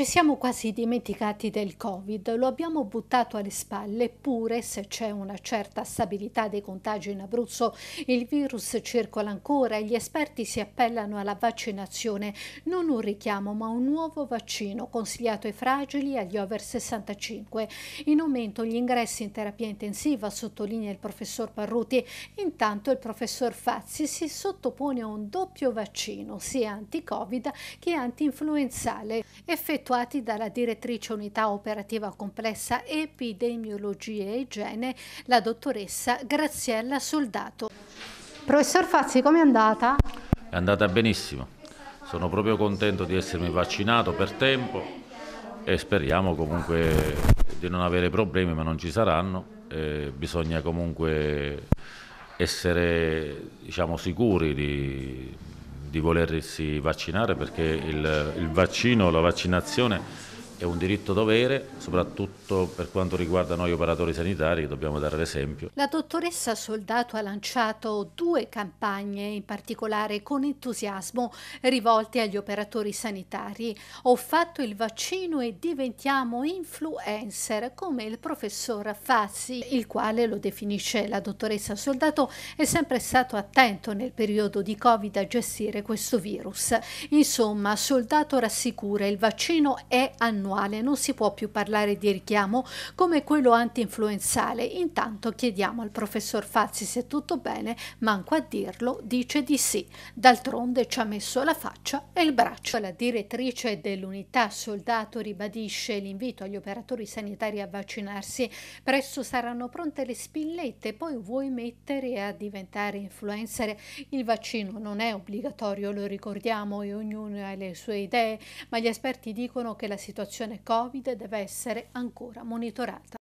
Ci siamo quasi dimenticati del Covid, lo abbiamo buttato alle spalle, eppure se c'è una certa stabilità dei contagi in Abruzzo, il virus circola ancora e gli esperti si appellano alla vaccinazione, non un richiamo ma un nuovo vaccino consigliato ai fragili e agli over 65. In aumento gli ingressi in terapia intensiva, sottolinea il professor Parruti, intanto il professor Fazzi si sottopone a un doppio vaccino, sia anti-Covid che anti-influenzale, effettuato effettuati dalla direttrice unità operativa complessa epidemiologia e igiene, la dottoressa Graziella Soldato. Professor Fazzi, com'è andata? È andata benissimo. Sono proprio contento di essermi vaccinato per tempo e speriamo comunque di non avere problemi, ma non ci saranno. Eh, bisogna comunque essere diciamo, sicuri di, di volersi vaccinare perché il, il vaccino, la vaccinazione è un diritto dovere, soprattutto per quanto riguarda noi operatori sanitari, che dobbiamo dare l'esempio. La dottoressa Soldato ha lanciato due campagne, in particolare con entusiasmo, rivolte agli operatori sanitari. Ho fatto il vaccino e diventiamo influencer, come il professor Fazzi, il quale lo definisce la dottoressa Soldato, è sempre stato attento nel periodo di Covid a gestire questo virus. Insomma, Soldato rassicura, il vaccino è annunciato annuale, non si può più parlare di richiamo come quello anti-influenzale. Intanto chiediamo al professor Fazzi se tutto bene, manco a dirlo, dice di sì. D'altronde ci ha messo la faccia e il braccio. La direttrice dell'unità soldato ribadisce l'invito agli operatori sanitari a vaccinarsi. Presto saranno pronte le spillette, poi vuoi mettere a diventare influencer? Il vaccino non è obbligatorio, lo ricordiamo, e ognuno ha le sue idee, ma gli esperti dicono che la situazione situazione Covid deve essere ancora monitorata.